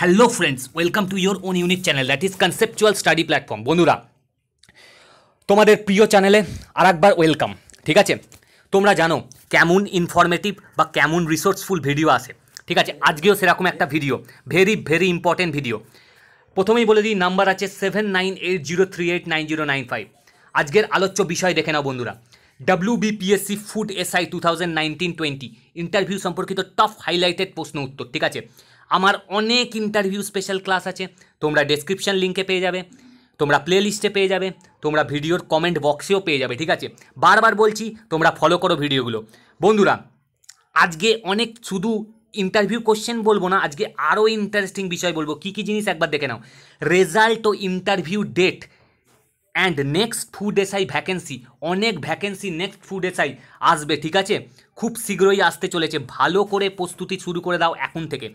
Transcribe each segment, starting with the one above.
Hello friends welcome to your own unique channel that is conceptual study platform বন্ধুরা তোমাদের প্রিয় চ্যানেলে আর একবার ওয়েলকাম ঠিক আছে তোমরা জানো কেমন ইনফরমেটিভ বা কেমন রিসোর্সফুল ভিডিও আছে ঠিক আছে আজকেও সেরকম একটা video very very important video প্রথমেই বলে দিই নাম্বার আছে seven nine eight zero three eight nine zero nine five আজকের আলোচ্য বিষয় দেখে নাও বন্ধুরা W BPSC food SI two thousand nineteen twenty interview সম্পর্কিত টফ হাইলাইটেড প্রশ্ন উত্তর ঠিক আছে আমার অনেক ইন্টারভিউ স্পেশাল ক্লাস আছে তোমরা ডেসক্রিপশান লিঙ্কে পেয়ে যাবে তোমরা প্লে লিস্টে পেয়ে যাবে তোমরা ভিডিওর কমেন্ট বক্সেও পেয়ে যাবে ঠিক আছে বারবার বলছি তোমরা ফলো করো ভিডিওগুলো বন্ধুরা আজকে অনেক শুধু ইন্টারভিউ কোশ্চেন বলবো না আজকে আরও ইন্টারেস্টিং বিষয় বলবো কী কী জিনিস একবার দেখে নাও রেজাল্ট ও interview date and next food SI vacancy অনেক ভ্যাকেন্সি নেক্সট ফুড এসআই আসবে ঠিক আছে খুব শীঘ্রই আসতে চলেছে ভালো করে প্রস্তুতি শুরু করে দাও এখন থেকে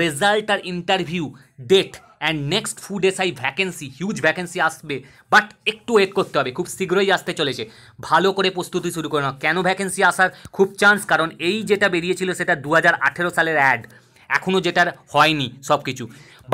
রেজাল্ট আর interview date and next food SI vacancy huge vacancy আসবে বাট একটু ওয়েট করতে হবে খুব শীঘ্রই আসতে চলেছে ভালো করে প্রস্তুতি শুরু করে নাও কেন ভ্যাকেন্সি আসার খুব চান্স কারণ এই যেটা বেরিয়েছিল সেটা দু সালের অ্যাড এখনও যেটার হয়নি সব কিছু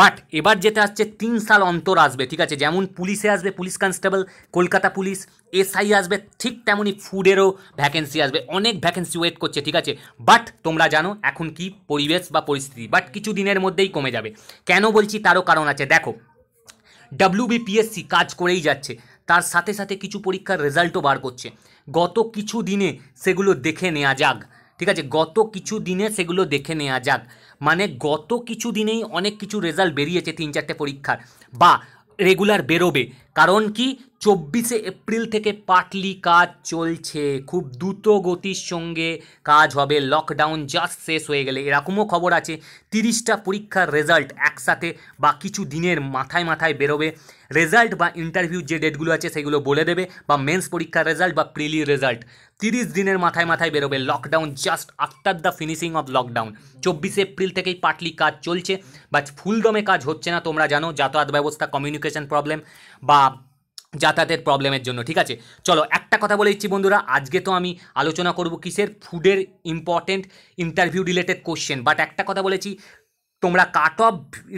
বাট এবার যেটা আসছে তিন সাল অন্তর আসবে ঠিক আছে যেমন পুলিশে আসবে police constable Kolkata police SI আসবে ঠিক তেমনই ফুডেরও ভ্যাকেন্সি আসবে অনেক ভ্যাকেন্সি ওয়েট করছে ঠিক আছে বাট তোমরা জানো এখন কি পরিবেশ বা পরিস্থিতি বাট কিছু দিনের মধ্যেই কমে যাবে কেন বলছি তারও কারণ আছে দেখো ডাব্লিউবিপিএসসি কাজ করেই যাচ্ছে তার সাথে সাথে কিছু পরীক্ষার রেজাল্টও বার করছে গত কিছু দিনে সেগুলো দেখে নেওয়া যাক ঠিক আছে গত কিছু দিনে সেগুলো দেখে নেওয়া যাক মানে গত কিছু দিনেই অনেক কিছু রেজাল্ট বেরিয়েছে তিন চারটে পরীক্ষার বা রেগুলার বেরোবে কারণ কি চব্বিশে এপ্রিল থেকে পাটলি কাজ চলছে খুব দ্রুত গতির সঙ্গে কাজ হবে লকডাউন জাস্ট শেষ হয়ে গেলে এরকমও খবর আছে তিরিশটা পরীক্ষার রেজাল্ট একসাথে বা কিছু দিনের মাথায় মাথায় বেরোবে রেজাল্ট বা ইন্টারভিউ যে ডেটগুলো আছে সেগুলো বলে দেবে বা মেন্স পরীক্ষার রেজাল্ট বা প্রিলি রেজাল্ট তিরিশ দিনের মাথায় মাথায় বেরোবে lockdown just after the finishing of lockdown চব্বিশে এপ্রিল থেকেই পাটলি কাজ চলছে বা ফুলদমে কাজ হচ্ছে না তোমরা জানো যাতায়াত ব্যবস্থা কমিউনিকেশন প্রবলেম বা যাতায়াতের প্রবলেমের জন্য ঠিক আছে চলো একটা কথা বলে দিচ্ছি বন্ধুরা আজকে তো আমি আলোচনা করব কিসের ফুডের important interview related question but একটা কথা বলেছি তোমরা কাট অফ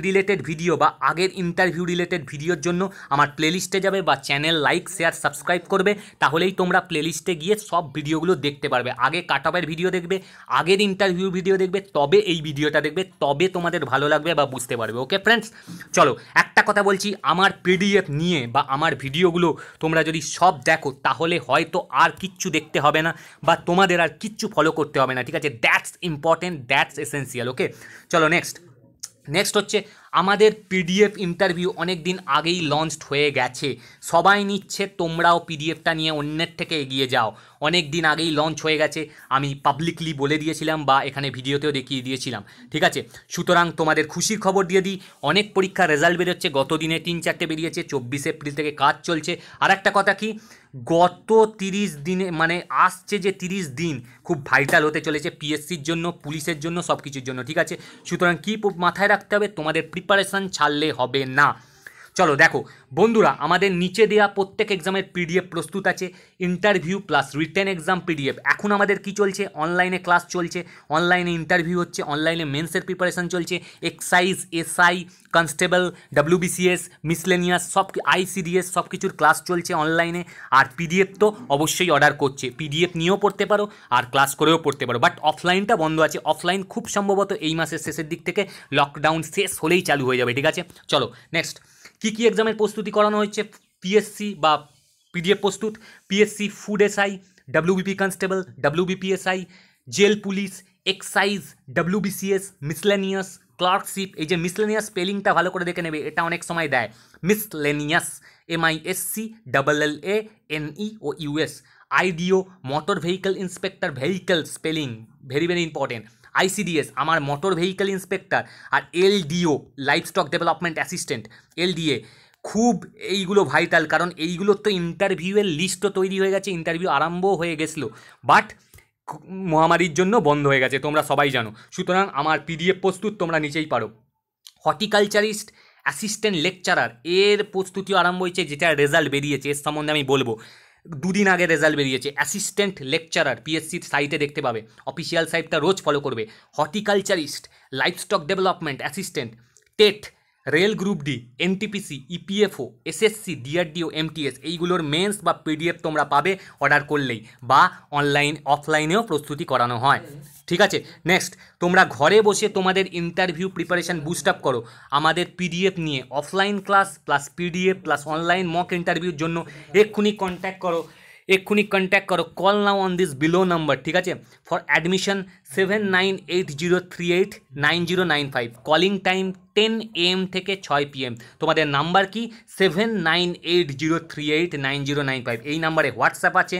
রিলেটেড ভিডিও বা আগের ইন্টারভিউ রিলেটেড ভিডিওর জন্য আমার প্লেলিস্টে যাবে বা চ্যানেল লাইক শেয়ার সাবস্ক্রাইব করবে তাহলেই তোমরা প্লেলিস্টে গিয়ে সব ভিডিওগুলো দেখতে পারবে আগে কাট অফের ভিডিও দেখবে আগের ইন্টারভিউ ভিডিও দেখবে তবে এই ভিডিওটা দেখবে তবে তোমাদের ভালো লাগবে বা বুঝতে পারবে ওকে ফ্রেন্ডস চলো একটা কথা বলছি আমার পিডিএফ নিয়ে বা আমার ভিডিওগুলো তোমরা যদি সব দেখো তাহলে হয়তো আর কিচ্ছু দেখতে হবে না বা তোমাদের আর কিচ্ছু ফলো করতে হবে না ঠিক আছে that's important that's essential okay চলো নেক্সট নেক্সট হচ্ছে আমাদের পিডিএফ ইন্টারভিউ অনেক দিন আগেই লঞ্চড হয়ে গেছে সবাই নিচ্ছে তোমরাও পিডিএফটা নিয়ে অন্যের থেকে এগিয়ে যাও অনেক দিন আগেই লঞ্চ হয়ে গেছে আমি পাবলিকলি বলে দিয়েছিলাম বা এখানে ভিডিওতেও দেখিয়ে দিয়েছিলাম ঠিক আছে সুতরাং তোমাদের খুশির খবর দিয়ে দিই অনেক পরীক্ষার রেজাল্ট বেরোচ্ছে গত দিনে তিন চারটে বেরিয়েছে চব্বিশ এপ্রিল থেকে কাজ চলছে আর একটা কথা কি গত তিরিশ দিনে মানে আসছে যে তিরিশ দিন খুব ভাইটাল হতে চলেছে পিএসসির জন্য পুলিশের জন্য সব কিছুর জন্য ঠিক আছে সুতরাং কী মাথায় রাখতে হবে তোমাদের প্রিপারেশান ছাড়লে হবে না চলো দেখো বন্ধুরা আমাদের নিচে দেওয়া প্রত্যেক এক্সামের পিডিএফ প্রস্তুত আছে interview plus written exam PDF এখন আমাদের কি চলছে অনলাইনে ক্লাস চলছে অনলাইনে ইন্টারভিউ হচ্ছে অনলাইনে মেন্সের প্রিপারেশান চলছে excise SI constable WBCS miscellaneous সব আইসিডিএস সব কিছুর ক্লাস চলছে অনলাইনে আর পিডিএফ তো অবশ্যই অর্ডার করছে পিডিএফ নিয়েও পড়তে পারো আর ক্লাস করেও পড়তে পারো বাট অফলাইনটা বন্ধ আছে অফলাইন খুব সম্ভবত এই মাসের শেষের দিক থেকে লকডাউন শেষ হলেই চালু হয়ে যাবে ঠিক আছে চলো নেক্সট কি কি এক্সামের প্রস্তুতি করানো হচ্ছে পিএসসি বা পিডিএফ প্রস্তুত PSC food SI WBP constable WBPSI jail police excise WBCS miscellaneous clerkship এই যে মিসলেনিয়াস স্পেলিংটা ভালো করে দেখে নেবে এটা অনেক সময় দেয় miscellaneous C double L A E O U S I D O motor vehicle inspector vehicle spelling very very important ICDS আমার মোটর ভেহিকেল ইন্সপেক্টর আর LDO livestock development assistant LDA খুব এইগুলো ভাইটাল কারণ এইগুলোর তো ইন্টারভিউয়ের লিস্টও তৈরি হয়ে গেছে ইন্টারভিউ আরম্ভ হয়ে গেছিলো বাট মহামারীর জন্য বন্ধ হয়ে গেছে তোমরা সবাই জানো সুতরাং আমার পিডিএফ প্রস্তুত তোমরা নিচেই পারো হর্টিকালচারিস্ট অ্যাসিস্ট্যান্ট লেকচারার এর প্রস্তুতিও আরম্ভ হয়েছে যেটা রেজাল্ট বেরিয়েছে এর সম্বন্ধে আমি বলবো দুদিন আগে রেজাল্ট বেরিয়েছে অ্যাসিস্ট্যান্ট লেকচারার পিএসসির সাইটে দেখতে পাবে অফিসিয়াল সাইটটা রোজ ফলো করবে horticulturist stock development assistant TET rail group D NTPC EPFO SSC DRDO MTS এইগুলোর মেন্স বা পিডিএফ তোমরা পাবে অর্ডার করলেই বা অনলাইন অফলাইনেও প্রস্তুতি করানো হয় ঠিক আছে নেক্সট তোমরা ঘরে বসে তোমাদের ইন্টারভিউ প্রিপারেশান বুস্ট আপ করো আমাদের পিডিএফ নিয়ে offline class plus PDF plus online mock ইন্টারভিউর জন্য এক্ষুনি কন্ট্যাক্ট করো এক্ষুনি কন্ট্যাক্ট করো call now on this below number ঠিক আছে for admission seven nine eight zero three eight nine zero nine five calling time ten AM থেকে ছয় পিএম তোমাদের নাম্বার কি seven nine eight zero three eight nine zero nine five এই নাম্বারে WhatsApp আছে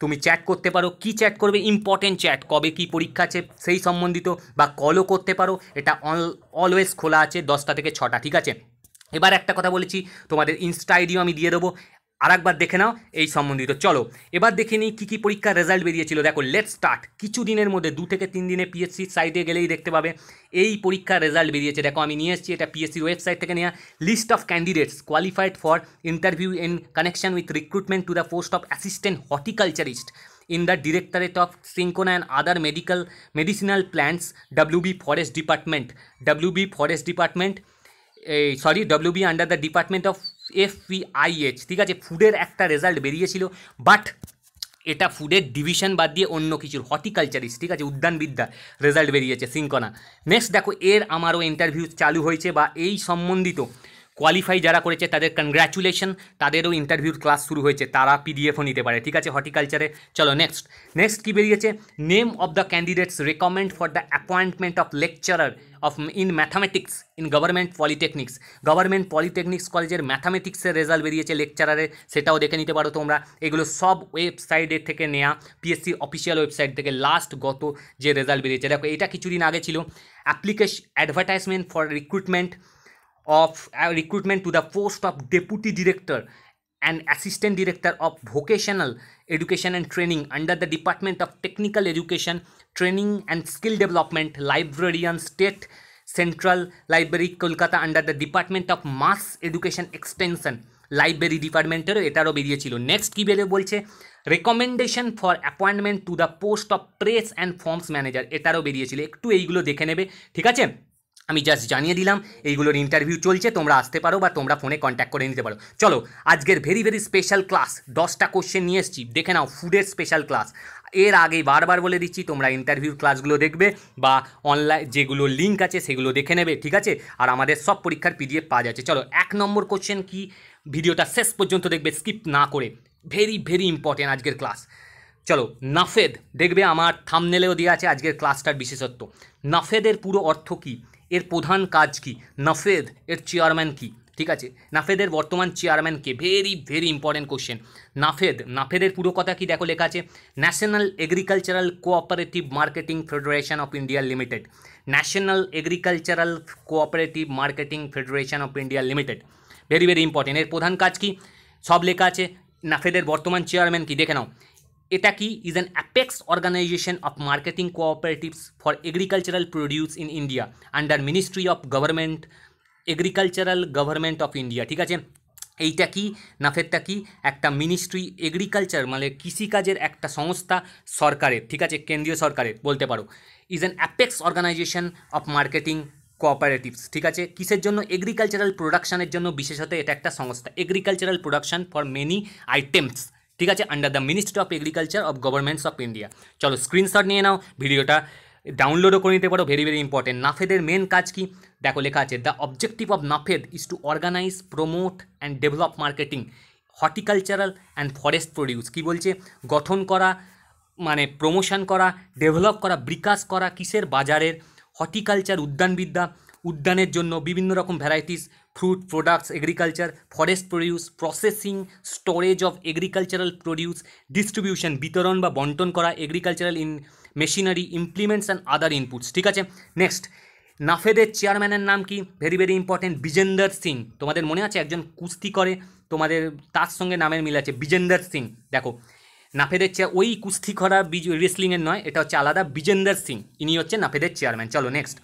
তুমি চ্যাট করতে পারো কি চ্যাট করবে ইম্পর্টেন্ট চ্যাট কবে কি পরীক্ষা আছে সেই সম্বন্ধিত বা কলও করতে পারো এটা অল অলওয়েজ খোলা আছে দশটা থেকে ছটা ঠিক আছে এবার একটা কথা বলেছি তোমাদের ইনস্টা আইডিও আমি দিয়ে দেবো আর একবার দেখে নাও এই সম্বন্ধিত চলো এবার দেখে নিই কী কী পরীক্ষার রেজাল্ট বেরিয়েছিল দেখো লেট স্টার্ট কিছু দিনের মধ্যে দু থেকে তিন দিনে পিএসসির সাইটে গেলেই দেখতে পাবে এই পরীক্ষার রেজাল্ট বেরিয়েছে দেখো আমি নিয়ে এসেছি এটা পিএসসির ওয়েবসাইট থেকে নেওয়া list of candidates qualified for interview in connection with recruitment to the post of assistant horticulturist in the directorate of cinchona and other medical medicinal plants B forest department B forest department এই sorry B under the department of FPIH ঠিক আছে ফুডের একটা result বেরিয়েছিল but এটা ফুডের division বাদ দিয়ে অন্য কিছুর হর্টিকালচারিস ঠিক আছে উদ্যানবিদ্যা রেজাল্ট বেরিয়েছে সিঙ্কনা নেক্সট দেখো এর আমারও ইন্টারভিউ চালু হয়েছে বা এই সম্বন্ধিত কোয়ালিফাই যারা করেছে তাদের কনগ্র্যাচুলেশন তাদেরও ইন্টারভিউর ক্লাস শুরু হয়েছে তারা পিডিএফও নিতে পারে ঠিক আছে হর্টিকালচারে চলো নেক্সট নেক্সট কী বেরিয়েছে name of the candidates recommend for the appointment of lecturer of in mathematics in government polytechnics government polytechnics কলেজের ম্যাথামেটিক্সের রেজাল্ট বেরিয়েছে লেকচারারে সেটাও দেখে নিতে পারো তোমরা এগুলো সব ওয়েবসাইটের থেকে নেওয়া পিএসসি অফিসিয়াল ওয়েবসাইট থেকে লাস্ট গত যে রেজাল্ট বেরিয়েছে দেখো এটা কিছুদিন আগে ছিল application advertisement for recruitment of recruitment to the post of deputy director and assistant director of vocational education and training under the department of technical education training and skill development librarian state central library kolkata under the department of mass education extension library ডিপার্টমেন্টেরও এটারও বেরিয়েছিল next কী বেরিয়ে বলছে recommendation for appointment to the post of press and forms manager এটারও বেরিয়েছিল একটু এইগুলো দেখে নেবে ঠিক আছে আমি জাস্ট জানিয়ে দিলাম এইগুলোর ইন্টারভিউ চলছে তোমরা আসতে পারো বা তোমরা ফোনে কন্ট্যাক্ট করে নিতে পারো চলো আজকের ভেরি ভেরি স্পেশাল ক্লাস দশটা কোশ্চেন নিয়ে এসেছি দেখে নাও ফুডের স্পেশাল ক্লাস এর আগে বারবার বলে দিচ্ছি তোমরা ইন্টারভিউ ক্লাসগুলো দেখবে বা অনলাইন যেগুলো লিঙ্ক আছে সেগুলো দেখে নেবে ঠিক আছে আর আমাদের সব পরীক্ষার পিডিএফ পাওয়া যাচ্ছে চলো এক নম্বর কোশ্চেন কি ভিডিওটা শেষ পর্যন্ত দেখবে স্কিপ না করে ভেরি ভেরি ইম্পর্টেন্ট আজকের ক্লাস চলো নাফেদ দেখবে আমার থামনেলেও দেওয়া আছে আজকের ক্লাসটার বিশেষত্ব নাফেদের পুরো অর্থ কী এর প্রধান কাজ কি নাফেদ এর চেয়ারম্যান কি ঠিক আছে নাফেদের বর্তমান চেয়ারম্যান কে very very important question NAFED নাফেদের পুরো কথা কি দেখো লেখা আছে national agricultural cooperative marketing federation of India limited national agricultural cooperative marketing federation of India limited very very important এর প্রধান কাজ কি সব লেখা আছে নাফেদের বর্তমান চেয়ারম্যান কি দেখে নাও এটা কি is an apex organization of marketing cooperatives for agricultural produce in India under ministry of government agricultural government of India ঠিক আছে এইটা কি নাফেরটা কি একটা মিনিস্ট্রি এগ্রিকালচার মানে কৃষিকাজের একটা সংস্থা সরকারের ঠিক আছে কেন্দ্রীয় সরকারের বলতে পারো is an apex organization of marketing cooperatives ঠিক আছে কিসের জন্য এগ্রিকালচারাল প্রোডাকশানের জন্য বিশেষত এটা একটা সংস্থা agricultural production for many items ঠিক আছে under the ministry of agriculture of governments of India চলো স্ক্রিনশট নিয়ে নাও ভিডিওটা ডাউনলোডও করে নিতে পারো ভেরি ভেরি ইম্পর্টেন্ট নাফেদের মেন কাজ কি দেখো লেখা আছে the objective of NAFED is to organize promote and develop marketing horticultural and forest produce কী বলছে গঠন করা মানে প্রমোশন করা ডেভেলপ করা বিকাশ করা কিসের বাজারের হর্টিকালচার উদ্যানবিদ্যা উদ্যানের জন্য বিভিন্ন রকম varieties fruit products agriculture forest produce processing storage of agricultural produce distribution বিতরণ বা বন্টন করা agricultural in machinery implements and other inputs ঠিক আছে নেক্সট নাফেদের চেয়ারম্যানের নাম কি very very important Bijender Singh তোমাদের মনে আছে একজন কুস্তি করে তোমাদের তার সঙ্গে নামের মিল আছে বিজেন্দর সিং দেখো নাফেদের চেয়ার ওই কুস্তি করা বিজ রেসলিংয়ের নয় এটা হচ্ছে আলাদা বিজেন্দার সিং ইনি হচ্ছে নাফেদের চেয়ারম্যান চলো নেক্সট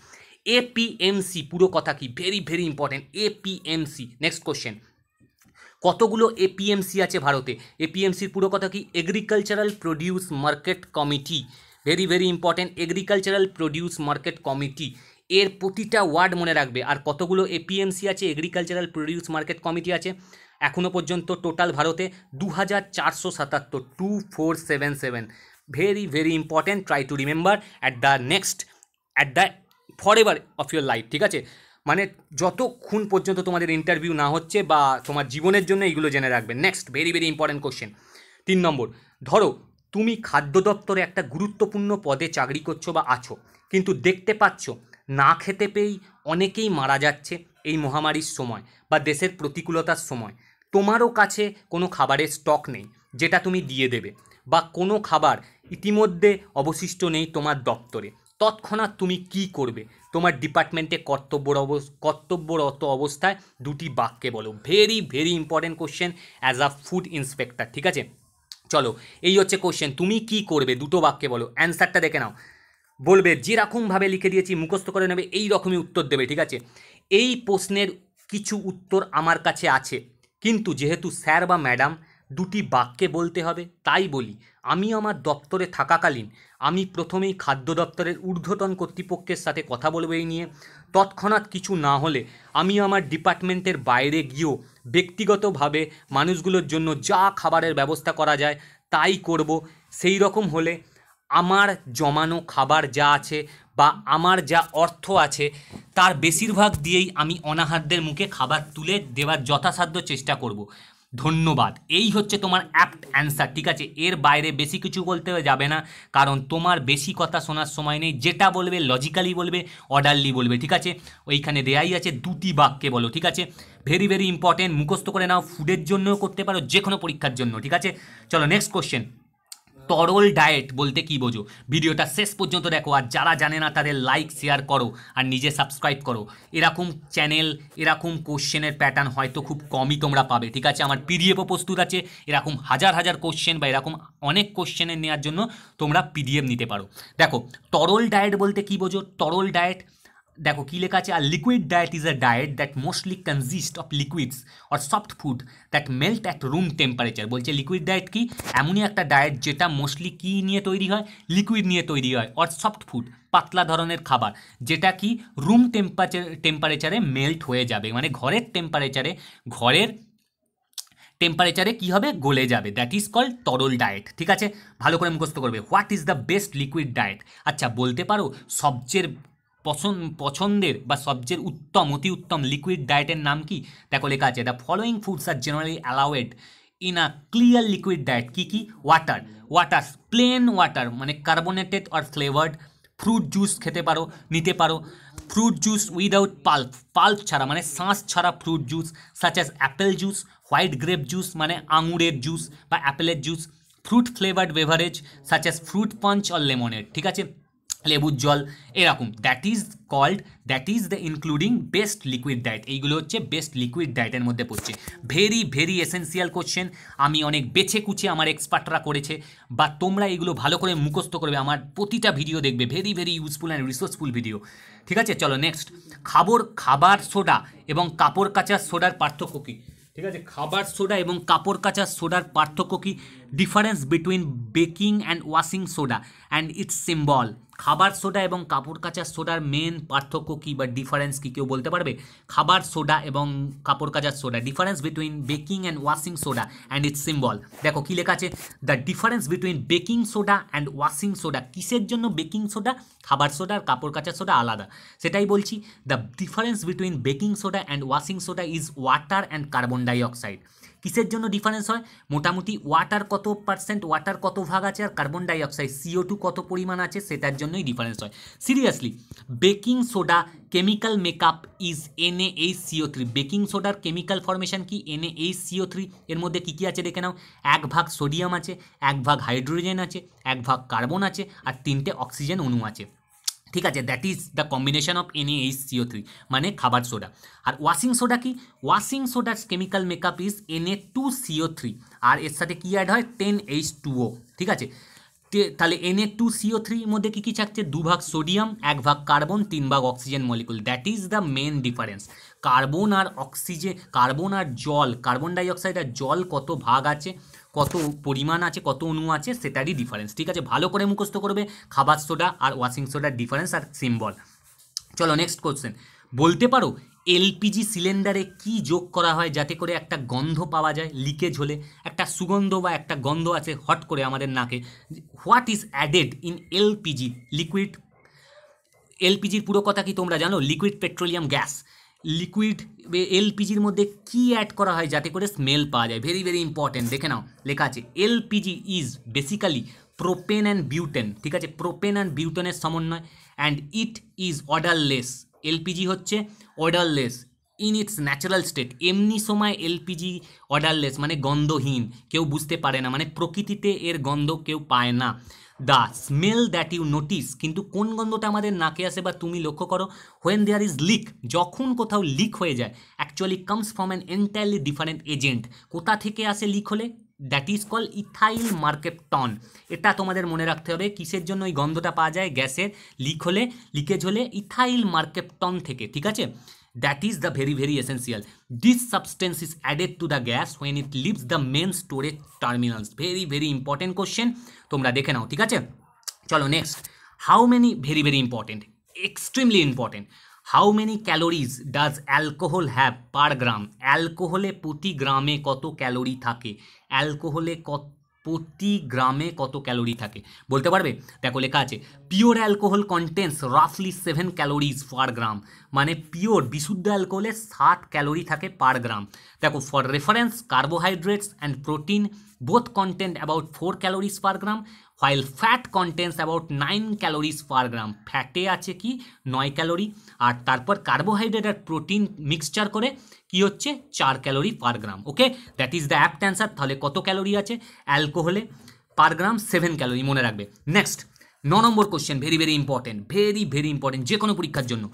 এপিএমসি পুরো কথা কি very very important APMC next question কতগুলো এপিএমসি আছে ভারতে এপিএমসির পুরো কথা কি agricultural produce market committee very very important agricultural produce market committee এর প্রতিটা ওয়ার্ড মনে রাখবে আর কতগুলো এপিএমসি আছে এগ্রিকালচারাল প্রডিউস মার্কেট কমিটি আছে এখনও পর্যন্ত টোটাল ভারতে দু হাজার চারশো সাতাত্তর two four seven seven very very important try to remember at the next at the for ever of your life ঠিক আছে মানে যতক্ষণ পর্যন্ত তোমাদের ইন্টারভিউ না হচ্ছে বা তোমার জীবনের জন্য এইগুলো জেনে রাখবে next very very important question তিন নম্বর ধরো তুমি খাদ্য দপ্তরে একটা গুরুত্বপূর্ণ পদে চাকরি করছো বা আছো কিন্তু দেখতে পাচ্ছ না খেতে পেয়েই অনেকেই মারা যাচ্ছে এই মহামারীর সময় বা দেশের প্রতিকূলতার সময় তোমারও কাছে কোনো খাবারের স্টক নেই যেটা তুমি দিয়ে দেবে বা কোনো খাবার ইতিমধ্যে অবশিষ্ট নেই তোমার দপ্তরে তৎক্ষণাৎ তুমি কি করবে তোমার ডিপার্টমেন্টে কর্তব্যর অবস কর্তব্যরত অবস্থায় দুটি বাক্যে বলো very very important question as a food inspector ঠিক আছে চলো এই হচ্ছে কোশ্চেন তুমি কি করবে দুটো বাক্যে বলো অ্যান্সারটা দেখে নাও বলবে যেরকমভাবে লিখে দিয়েছি মুখস্থ করে নেবে এই রকমই উত্তর দেবে ঠিক আছে এই প্রশ্নের কিছু উত্তর আমার কাছে আছে কিন্তু যেহেতু স্যার বা ম্যাডাম দুটি বাক্যে বলতে হবে তাই বলি আমি আমার দপ্তরে থাকাকালীন আমি প্রথমেই খাদ্য দপ্তরের ঊর্ধ্বতন কর্তৃপক্ষের সাথে কথা বলবো এই নিয়ে তৎক্ষণাৎ কিছু না হলে আমি আমার ডিপার্টমেন্টের বাইরে গিয়েও ব্যক্তিগতভাবে মানুষগুলোর জন্য যা খাবারের ব্যবস্থা করা যায় তাই করব সেই রকম হলে আমার জমানো খাবার যা আছে বা আমার যা অর্থ আছে তার বেশিরভাগ দিয়েই আমি অনাহারদের মুখে খাবার তুলে দেওয়ার যথাসাধ্য চেষ্টা করব। ধন্যবাদ এই হচ্ছে তোমার অ্যাপ্ট অ্যান্সার ঠিক আছে এর বাইরে বেশি কিছু বলতে যাবে না কারণ তোমার বেশি কথা শোনার সময় নেই যেটা বলবে লজিক্যালি বলবে অর্ডারলি বলবে ঠিক আছে ওইখানে দেয়াই আছে দুটি বাক্যে বলো ঠিক আছে ভেরি ভেরি ইম্পর্টেন্ট মুখস্থ করে নাও ফুডের জন্যও করতে পারো যে কোনো পরীক্ষার জন্য ঠিক আছে চলো নেক্সট কোশ্চেন তরল ডায়েট বলতে কি বোঝো ভিডিওটা শেষ পর্যন্ত দেখো আর যারা জানে না তাদের লাইক শেয়ার করো আর নিজে সাবস্ক্রাইব করো এরকম চ্যানেল এরকম কোশ্চেনের প্যাটার্ন হয়তো খুব কমই তোমরা পাবে ঠিক আছে আমার পিডিএফও প্রস্তুত আছে এরকম হাজার হাজার কোশ্চেন বা এরকম অনেক কোশ্চেনের নেওয়ার জন্য তোমরা পিডিএফ নিতে পারো দেখো তরল ডায়েট বলতে কি বোঝো তরল ডায়েট দেখো কী লেখা আছে আর liquid diet is a diet that mostly consist of liquids or soft food that melt at room temperature বলছে লিকুইড ডায়েট কি এমনই একটা ডায়েট যেটা মোস্টলি কী নিয়ে তৈরি হয় লিকুইড নিয়ে তৈরি হয় অর সফট ফুড পাতলা ধরনের খাবার যেটা কি রুম টেম্পারেচার টেম্পারেচারে মেল্ট হয়ে যাবে মানে ঘরের টেম্পারেচারে ঘরের টেম্পারেচারে কি হবে গলে যাবে দ্যাট ইজ কল তরল ডায়েট ঠিক আছে ভালো করে মুখস্থ করবে what is the best liquid diet আচ্ছা বলতে পারো সবচেয়ে পছন্দ পছন্দের বা সবচেয়ে উত্তম অতি উত্তম লিকুইড ডায়েটের নাম কি দেখো লেখা আছে the following foods are generally allowed in a clear liquid diet কী কী ওয়াটার ওয়াটার প্লেন ওয়াটার মানে carbonated or flavoured fruit juice খেতে পারো নিতে পারো fruit juice without pulp pulp ছাড়া মানে শাঁস ছাড়া fruit juice such as apple juice white grape juice মানে আঙুরের জুস বা অ্যাপেলের juice fruit flavoured beverage such as fruit punch or লেমনের ঠিক আছে লেবুর জল এরকম that is called that is the including best liquid diet এইগুলো হচ্ছে বেস্ট লিকুইড ডায়েটের মধ্যে পড়ছে ভেরি ভেরি এসেন্সিয়াল কোশ্চেন আমি অনেক বেছে কুচে আমার এক্সপার্টরা করেছে বা তোমরা এগুলো ভালো করে মুখস্থ করবে আমার প্রতিটা ভিডিও দেখবে very very useful and resourceful video ঠিক আছে চলো নেক্সট খাবার খাবার সোডা এবং কাপড় কাচার সোডার পার্থক্য কী ঠিক আছে খাবার সোডা এবং কাপড় কাচার সোডার পার্থক্য কী difference between baking and washing soda and its symbol খাবার সোডা এবং কাপড় কাচা সোডার মেন পার্থক্য কী বা ডিফারেন্স কী কেউ বলতে পারবে খাবার সোডা এবং কাপড় কাচার soda difference between baking and washing soda and its symbol দেখো কী লেখা আছে the difference between baking soda and washing soda কিসের জন্য বেকিং সোডা খাবার সোডা আর কাপড় কাচা সোডা আলাদা সেটাই বলছি the difference between baking soda and washing soda is water and carbon dioxide কিসের জন্য ডিফারেন্স হয় মোটামুটি ওয়াটার কত পার্সেন্ট ওয়াটার কত ভাগ আছে আর কার্বন ডাইঅক্সাইড সিও টু কত পরিমাণ আছে সেটার জন্যই ডিফারেন্স হয় seriously baking soda chemical makeup is N H CO three baking সোডার কেমিক্যাল ফর্মেশন কি এন এইচ সিও থ্রি এর মধ্যে কী কী আছে দেখে নাও এক ভাগ সোডিয়াম আছে এক ভাগ হাইড্রোজেন আছে এক ভাগ কার্বন আছে আর তিনটে অক্সিজেন অণু আছে ঠিক আছে that is the combination of N H CO three মানে খাবার সোডা আর ওয়াশিং সোডা কি ওয়াশিং সোডার chemical makeup is N A two CO three আর এর সাথে কী অ্যাড হয় টেন এইচ টু ও ঠিক আছে তাহলে এন এ টু সিও থ্রির মধ্যে কী কী থাকছে দু ভাগ সোডিয়াম এক ভাগ কার্বন তিন ভাগ oxygen molecule that is the main difference carbon আর অক্সিজেন কার্বন আর জল কার্বন ডাইঅক্সাইড আর জল কত ভাগ আছে কত পরিমাণ আছে কত অণু আছে সেটারই ডিফারেন্স ঠিক আছে ভালো করে মুখস্থ করবে খাবার সোডা আর ওয়াশিং সোডার ডিফারেন্স আর সিম্বল চলো নেক্সট কোশ্চেন বলতে পারো এলপিজি সিলিন্ডারে কি যোগ করা হয় যাতে করে একটা গন্ধ পাওয়া যায় লিকেজ হলে একটা সুগন্ধ বা একটা গন্ধ আছে হট করে আমাদের নাকে what is added in LPG liquid এলপিজির পুরো কথা কি তোমরা জানো লিকুইড পেট্রোলিয়াম গ্যাস লিকুইড এলপিজির মধ্যে কি অ্যাড করা হয় যাতে করে স্মেল পাওয়া যায় ভেরি ভেরি ইম্পর্ট্যান্ট দেখে নাও লেখা আছে LPG is basically propane and butane ঠিক আছে প্রোপেন অ্যান্ড বিউটেনের সমন্বয় and it is odourless LPG হচ্ছে odourless in its natural state এমনি সময় এলপিজি অর্ডারলেস মানে গন্ধহীন কেউ বুঝতে পারে না মানে প্রকৃতিতে এর গন্ধ কেউ পায় না the smell that you notice কিন্তু কোন গন্ধটা আমাদের নাকে আসে বা তুমি লক্ষ্য করো হোয়েন দেয়ার ইজ লিক যখন কোথাও লিক হয়ে যায় actually comes from an entirely different agent কোথা থেকে আসে লিক হলে that is call ethyl mercaptan এটা তোমাদের মনে রাখতে হবে কিসের জন্য ওই গন্ধটা পাওয়া যায় গ্যাসের লিক হলে লিকেজ হলে ইথাইল মার্কেপটন থেকে ঠিক আছে That is the very, very essential. This substance is added to the gas when it leaves the main storage terminals. Very, very important question. তোমরা দেখে নাও ঠিক আছে চলো next how many very very important extremely important how many calories does alcohol have per gram অ্যালকোহলে প্রতি গ্রামে কত calorie থাকে অ্যালকোহলে কত প্রতি গ্রামে কত ক্যালোরি থাকে বলতে পারবে দেখো লেখা আছে পিওর অ্যালকোহল কন্টেন্টস রাফলি সেভেন ক্যালোরিজ পার গ্রাম মানে পিওর বিশুদ্ধ অ্যালকোহলে ষাট ক্যালোরি থাকে পার গ্রাম দেখো for reference carbohydrates and protein both contain about 4 calories per gram while fat contains about 9 calories per gram ফ্যাটে আছে কি 9 ক্যালোরি আর তারপর কার্বোহাইড্রেট আর প্রোটিন মিক্সচার করে কি হচ্ছে 4 calorie per gram okay that is the apt answer তাহলে কত calorie আছে অ্যালকোহলে পার গ্রাম সেভেন ক্যালোরি মনে রাখবে নেক্সট ন নম্বর question very very important very very important যে কোনো পরীক্ষার জন্য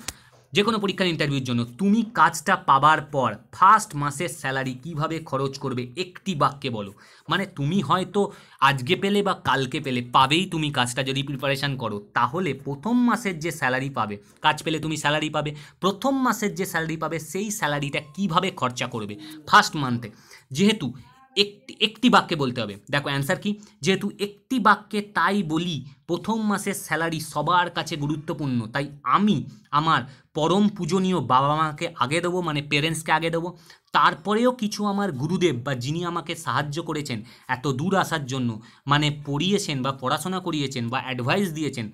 যে কোনো পরীক্ষার ইন্টারভিউর জন্য তুমি কাজটা পাবার পর ফার্স্ট মাসের স্যালারি কিভাবে খরচ করবে একটি বাক্যে বলো মানে তুমি হয়তো আজকে পেলে বা কালকে পেলে পাবেই তুমি কাজটা যদি প্রিপারেশান করো তাহলে প্রথম মাসের যে স্যালারি পাবে কাজ পেলে তুমি স্যালারি পাবে প্রথম মাসের যে স্যালারি পাবে সেই স্যালারিটা কিভাবে খরচা করবে ফার্স্ট মান্থে যেহেতু একটি একটি বাক্যে বলতে হবে দেখো অ্যান্সার কি যেহেতু একটি বাক্যে তাই বলি প্রথম মাসের স্যালারি সবার কাছে গুরুত্বপূর্ণ তাই আমি আমার পরম পূজনীয় বাবা মাকে আগে দেবো মানে পেরেন্টসকে আগে দেবো তারপরেও কিছু আমার গুরুদেব বা যিনি আমাকে সাহায্য করেছেন এত দূর আসার জন্য মানে পড়িয়েছেন বা পড়াশোনা করিয়েছেন বা অ্যাডভাইস দিয়েছেন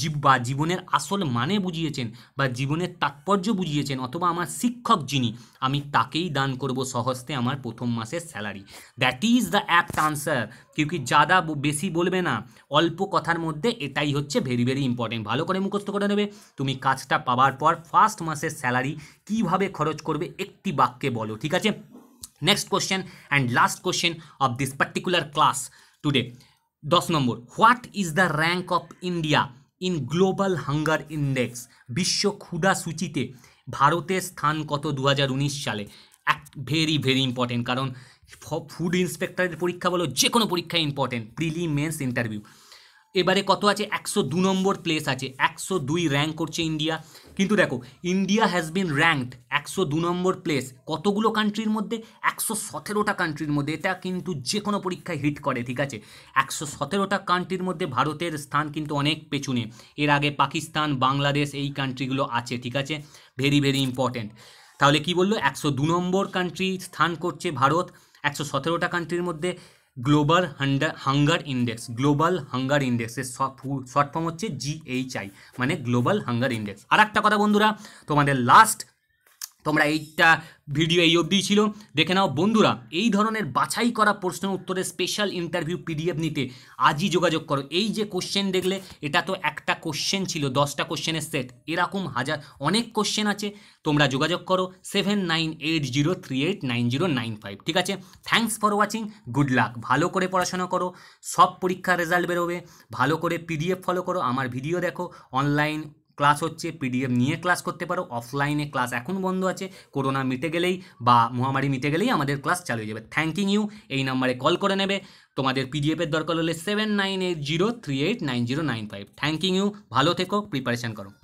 জীব বা জীবনের আসল মানে বুঝিয়েছেন বা জীবনের তাৎপর্য বুঝিয়েছেন অথবা আমার শিক্ষক যিনি আমি তাকেই দান করব সহজতে আমার প্রথম মাসের salary that is the apt answer কিউকি যাদা বেশি বলবে না অল্প কথার মধ্যে এটাই হচ্ছে ভেরি ভেরি ইম্পর্টেন্ট ভালো করে মুখস্থ করে নেবে তুমি কাজটা পাওয়ার পর ফার্স্ট মাসের স্যালারি কিভাবে খরচ করবে একটি বাক্যে বলো ঠিক আছে next question and last question of this particular class today দশ নম্বর what is the rank of India in global hunger index বিশ্ব ক্ষুধা সূচিতে ভারতের স্থান কত দু সালে এক ভেরি ভেরি ইম্পর্টেন্ট কারণ ফুড ইন্সপেক্টরের পরীক্ষা বলো যে কোনো পরীক্ষায় ইম্পর্টেন্ট প্রিলি মেন্স ইন্টারভিউ এবারে কত আছে একশো দু নম্বর প্লেস আছে একশো দুই র্যাঙ্ক করছে ইন্ডিয়া কিন্তু দেখো ইন্ডিয়া হ্যাজ বিন র্যাঙ্কড একশো দু নম্বর প্লেস কতগুলো কান্ট্রির মধ্যে একশো সতেরোটা কান্ট্রির মধ্যে এটা কিন্তু যে কোনো পরীক্ষায় হিট করে ঠিক আছে একশো সতেরোটা কান্ট্রির মধ্যে ভারতের স্থান কিন্তু অনেক পেছনে এর আগে পাকিস্তান বাংলাদেশ এই কান্ট্রিগুলো আছে ঠিক আছে ভেরি ভেরি ইম্পর্ট্যান্ট তাহলে কি বললো একশো দু নম্বর কান্ট্রি স্থান করছে ভারত একশো সতেরোটা কান্ট্রির মধ্যে global hunger hunger index global hunger ইন্ডেক্সের শর্ট ফর্ম হচ্ছে জিএইচআই মানে গ্লোবাল হাঙ্গার ইন্ডেক্স আর একটা কথা বন্ধুরা তোমাদের লাস্ট তোমরা এইটা ভিডিও এই অবধি ছিল দেখে নাও বন্ধুরা এই ধরনের বাছাই করা প্রশ্নের উত্তরে স্পেশাল ইন্টারভিউ পিডিএফ নিতে আজই যোগাযোগ করো এই যে কোশ্চেন দেখলে এটা তো একটা কোশ্চেন ছিল দশটা কোশ্চেনের সেট এরকম হাজার অনেক কোশ্চেন আছে তোমরা যোগাযোগ করো seven nine eight zero three eight nine zero nine five ঠিক আছে thanks for watching good luck ভালো করে পড়াশোনা করো সব পরীক্ষার রেজাল্ট বেরোবে ভালো করে পিডিএফ ফলো করো আমার ভিডিও দেখো অনলাইন ক্লাস হচ্ছে পিডিএফ নিয়ে ক্লাস করতে পারো অফলাইনে ক্লাস এখন বন্ধ আছে করোনা মিটে গেলেই বা মহামারী মিটে গেলেই আমাদের ক্লাস চালু হয়ে যাবে থ্যাংকিং ইউ এই নাম্বারে কল করে নেবে তোমাদের পিডিএফের দরকার হলে seven nine eight zero three eight nine zero nine five thanking you ভালো থেকো প্রিপারেশান করো